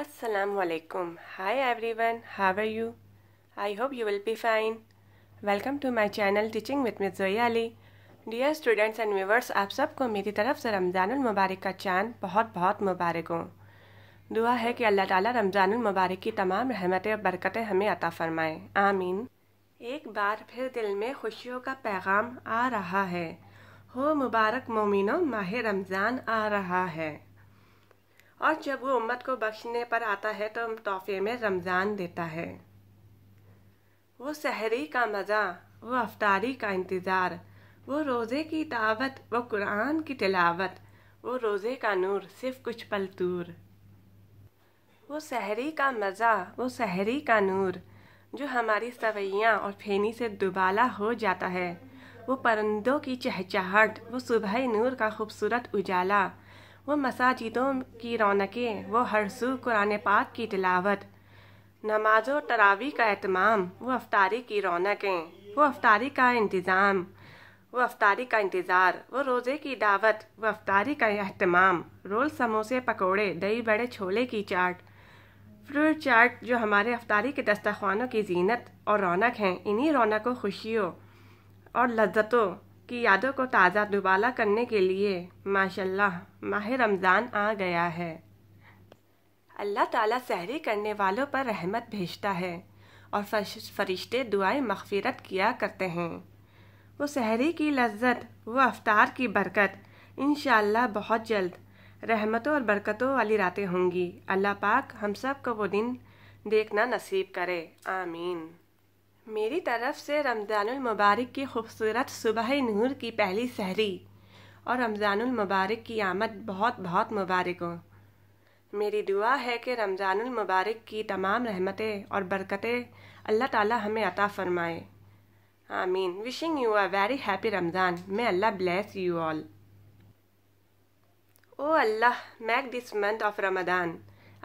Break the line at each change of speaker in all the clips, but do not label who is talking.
Assalamualaikum. Hi everyone. How are you? I hope you will be fine. Welcome to my channel Teaching with Ms. Zoya Ali. Dear students and viewers, आप सबको मेरी तरफ से रमज़ानुल मुबारक का चांद बहुत बहुत मुबारक हो दुआ है कि अल्लाह ताला रमज़ानुल मुबारक की तमाम रहमतें और बरकतें हमें अता फ़रमाएं आमीन एक बार फिर दिल में खुशियों का पैगाम आ रहा है हो मुबारक मोमिनो माह रमज़ान आ रहा है और जब वो उम्मत को बख्शने पर आता है तो तोहफे में रमज़ान देता है वो सहरी का मज़ा वो अफ्तारी का इंतज़ार वो रोज़े की दावत वो कुरान की तिलावत वो रोज़े का नूर सिर्फ कुछ पल दूर वो सहरी का मज़ा वो सहरी का नूर जो हमारी सवैयाँ और फेनी से दुबाला हो जाता है वो परिंदों की चहचहट वो सुबह नूर का खूबसूरत उजाला वो मसाजिदों की रौनकें वो हरसू कुरान पाक की तिलावत नमाज व तरावी का अहतमाम वो अफ्तारी की रौनकें वो अफ्तारी का इंतज़ाम वो अफ्तारी का इंतज़ार वो रोज़े की दावत वो अफ्तारी का अहतमाम रोल समोसे पकोड़े दही बड़े छोले की चाट फ्रूट चाट जो हमारे अफ्तारी के दस्तखानों की जीनत और रौनक हैं इन्हीं रौनकों खुशियों और लज्जतों की यादों को ताज़ा दुबाला करने के लिए माशाल्लाह माह रमज़ान आ गया है अल्लाह ताला सहरी करने वालों पर रहमत भेजता है और फरिश्ते दुआएं मगफिरत किया करते हैं वो सहरी की लज्जत व अफ्तार की बरकत इन बहुत जल्द रहमतों और बरकतों वाली रातें होंगी अल्लाह पाक हम सब को वो दिन देखना नसीब करे आमीन मेरी तरफ से रमज़ानुल मुबारक की खूबसूरत सुबह नूर की पहली सहरी और रमज़ानुल मुबारक की आमद बहुत बहुत मुबारक हो मेरी दुआ है कि रमज़ानुल मुबारक की तमाम रहमतें और बरकतें अल्लाह ताला हमें अता फ़रमाए आमीन wishing you a very happy Ramzan may Allah bless you all oh Allah make this month of Ramadan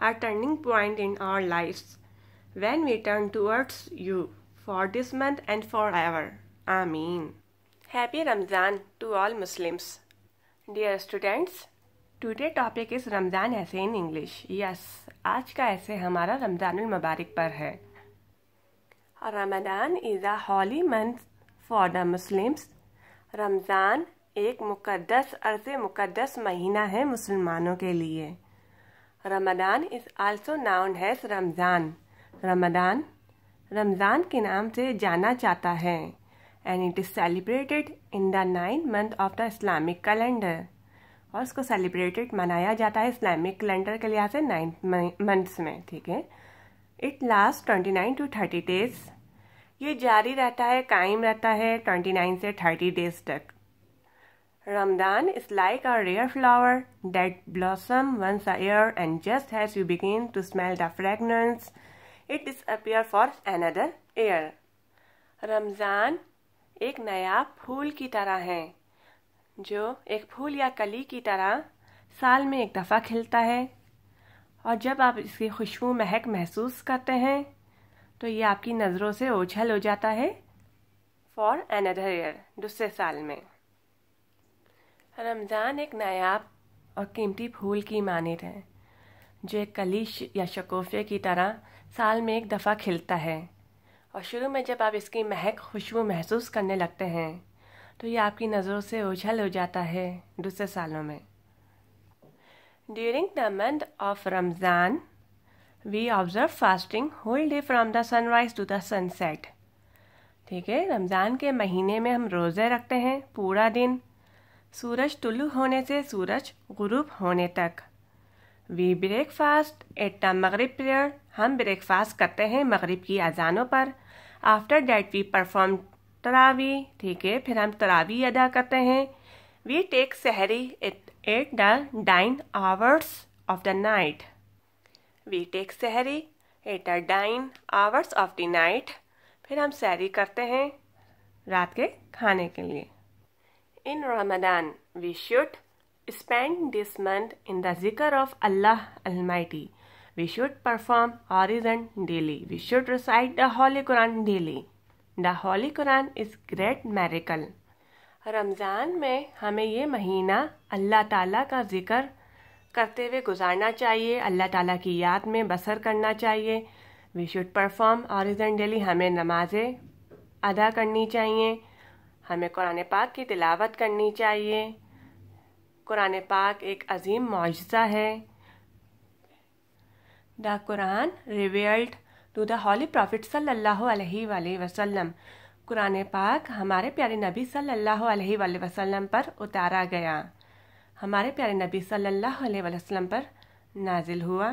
our turning point in our life when we turn towards you for this month and forever. Ameen. Happy Ramzan to all Muslims. Dear students, today topic is Ramzan essay in English. Yes, आज का ऐसे हमारा रमजान मुबारक पर है Ramadan is a holy month for the Muslims Ramzan एक मुकद्दस अर्ज मुकद्दस महीना है मुसलमानों के लिए Ramadan is also known as Ramzan Ramadan Ramzan के नाम से जाना जाता है and it is celebrated in the nine month of the Islamic calendar और उसको सेलिब्रेटेड मनाया जाता है इस्लामिक कैलेंडर के लिहाज से नाइन मंथ्स में ठीक है it last twenty nine to thirty days ये जारी रहता है कायम रहता है ट्वेंटी नाइन से थर्टी डेज तक Ramadan is like a rare flower that blossom once a year and just as you begin to smell the fragrance it is disappear for another year Ramzan एक नया फूल की तरह है जो एक फूल या कली की तरह साल में एक दफ़ा खिलता है और जब आप इसकी खुशबू महक महसूस करते हैं तो ये आपकी नज़रों से ओझल हो जाता है फॉर अनदर ईयर दूसरे साल में रमज़ान एक नायाब और कीमती फूल की मानित है जो एक कलिश या शकोफे की तरह साल में एक दफ़ा खिलता है और शुरू में जब आप इसकी महक खुशबू महसूस करने लगते हैं तो ये आपकी नज़रों से ओझल हो जाता है दूसरे सालों में during the month of Ramzan we observe fasting whole day from the sunrise to the sunset ठीक है रमज़ान के महीने में हम रोज़े रखते हैं पूरा दिन सूरज टुल्लू होने से सूरज गुरूब होने तक we breakfast at Maghrib prayer हम ब्रेकफास्ट करते हैं मगरब की अजानों पर after that we perform Taraweeh ठीक है फिर हम तरावी अदा करते हैं we take Sehri at the dawn hours of the night we take Sehri at the dawn hours of the night फिर हम सहरी करते हैं रात के खाने के लिए in Ramadan we should spend this month in the zikr of Allah Almighty. We should perform horizon daily. We should recite the Holy Quran daily. The Holy Quran is great miracle. Ramzan में हमें ये महीना अल्लाह ताला का ज़िक्र करते हुए गुजारना चाहिए अल्लाह ताला की याद में बसर करना चाहिए we should perform origin daily हमें नमाज़ें अदा करनी चाहिए हमें कुरान पाक की तिलावत करनी चाहिए कुरान पाक एक अजीम मुआजा है the Quran revealed to the holy prophet सल्ला अलैहि वसल्लम कुरान पाक हमारे प्यारे नबी सल्लल्लाहु अलैहि वसल्लम पर उतारा गया हमारे प्यारे नबी सल्लल्लाहु अलैहि वसल्लम पर नाजिल हुआ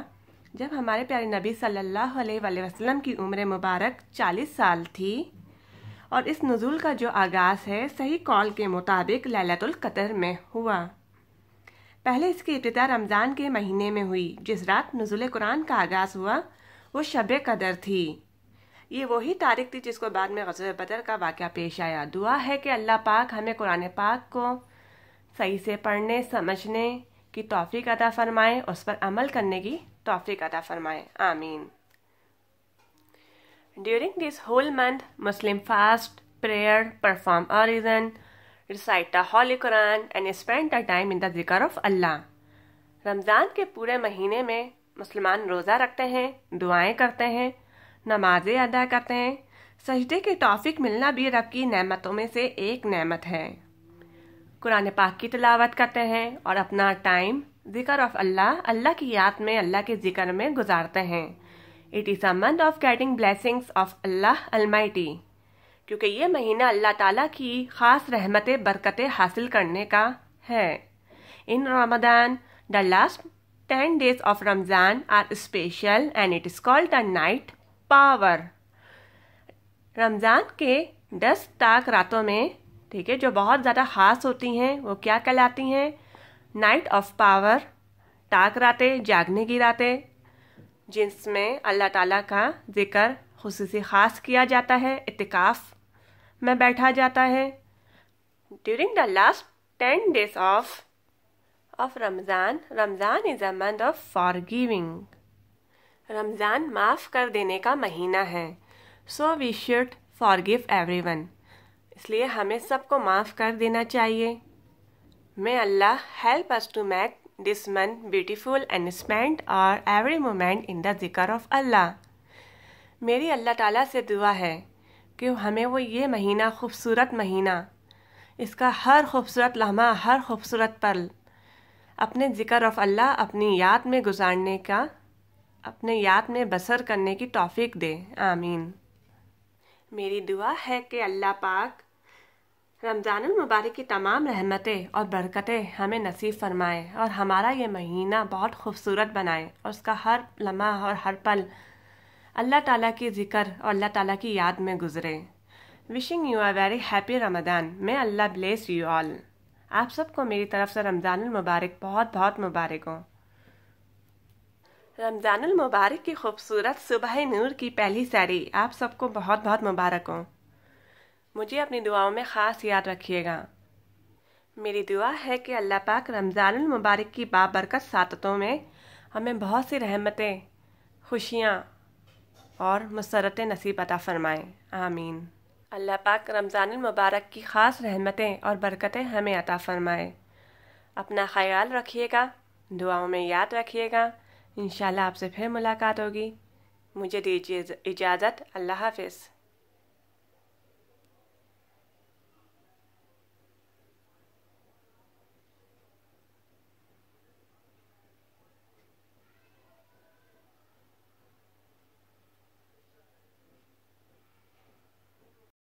जब हमारे प्यारे नबी सल्लल्लाहु अलैहि वसल्लम की उम्र मुबारक चालीस साल थी और इस नज़ुल का जो आगाज़ है सही कॉल के मुताबिक लैलतुल कदर में हुआ पहले इसकी इब्तदा रमज़ान के महीने में हुई जिस रात नजुल कुरान का आगाज़ हुआ वो शब कदर थी ये वही तारीख थी जिसको बाद में गजब बदर का वाक़ पेश आया दुआ है कि अल्लाह पाक हमें कुरान पाक को सही से पढ़ने समझने की तोफ़ी अदा फ़रमाएँ उस पर अमल करने की तोफ़ी अदा फ़रमाएँ आमीन During this whole month, Muslim fast, prayer, perform orison, recite the Holy Quran and spend the time in the zikr of Allah. Ramzan के पूरे महीने में मुसलमान रोज़ा रखते हैं दुआएं करते हैं नमाजें अदा करते हैं सजदे के टॉफिक मिलना भी रब की नेमतों में से एक नेमत है कुरान पाक की तलावत करते हैं और अपना टाइम जिक्र ऑफ अल्लाह अल्लाह की याद में अल्लाह के जिक्र में गुजारते हैं it is a month of getting blessings of Allah almighty क्योंकि ये महीना अल्लाह ताला की ख़ास रहमत बरकतें हासिल करने का है in Ramadan the last ten days of Ramzan are special and it is called the night power Ramzan के दस ताक रातों में ठीक है जो बहुत ज़्यादा ख़ास होती हैं वो क्या कहलाती हैं नाइट ऑफ पावर ताक रातें जागने की रातें जिसमें अल्लाह ताला का ज़िक्र खसूस ख़ास किया जाता है इतिकाफ़ में बैठा जाता है during the last ten days of of Ramzan Ramzan is a month of forgiving Ramzan माफ़ कर देने का महीना है so we should forgive everyone इसलिए हमें सबको माफ़ कर देना चाहिए may Allah help us to make this month beautiful and spend our every moment in the zikr of Allah मेरी अल्लाह ताला से दुआ है कि हमें वो ये महीना खूबसूरत महीना इसका हर खूबसूरत लम्हा हर खूबसूरत पल अपने ज़िक्र ऑफ अल्लाह अपनी याद में गुजारने का अपने याद में बसर करने की तौफीक दे आमीन मेरी दुआ है कि अल्लाह पाक रमज़ान मुबारक की तमाम रहमतें और बरकतें हमें नसीब फरमाए और हमारा ये महीना बहुत खूबसूरत बनाए और उसका हर लम्हा और हर पल अल्लाह ताला के जिक्र और अल्लाह ताला की याद में गुजरे wishing you a very happy Ramadan may Allah bless you all आप सबको मेरी तरफ से रमज़ान मुबारक बहुत बहुत मुबारक हो रमज़ान मुबारक की खूबसूरत सुबह नूर की पहली सैरी आप सबको बहुत बहुत मुबारक हो मुझे अपनी दुआओं में ख़ास याद रखिएगा मेरी दुआ है कि अल्लाह पाक रमज़ान मुबारक की बाबरकत सातों में हमें बहुत सी रहमतें खुशियाँ और मसरत नसीब अता फ़रमाएँ आमीन अल्लाह पाक रमज़ान मुबारक की ख़ास रहमतें और बरकतें हमें अता फ़रमाएँ अपना ख्याल रखिएगा दुआओं में याद रखिएगा इन आपसे फिर मुलाकात होगी मुझे दीजिए इजाज़त अल्लाह हाफिज़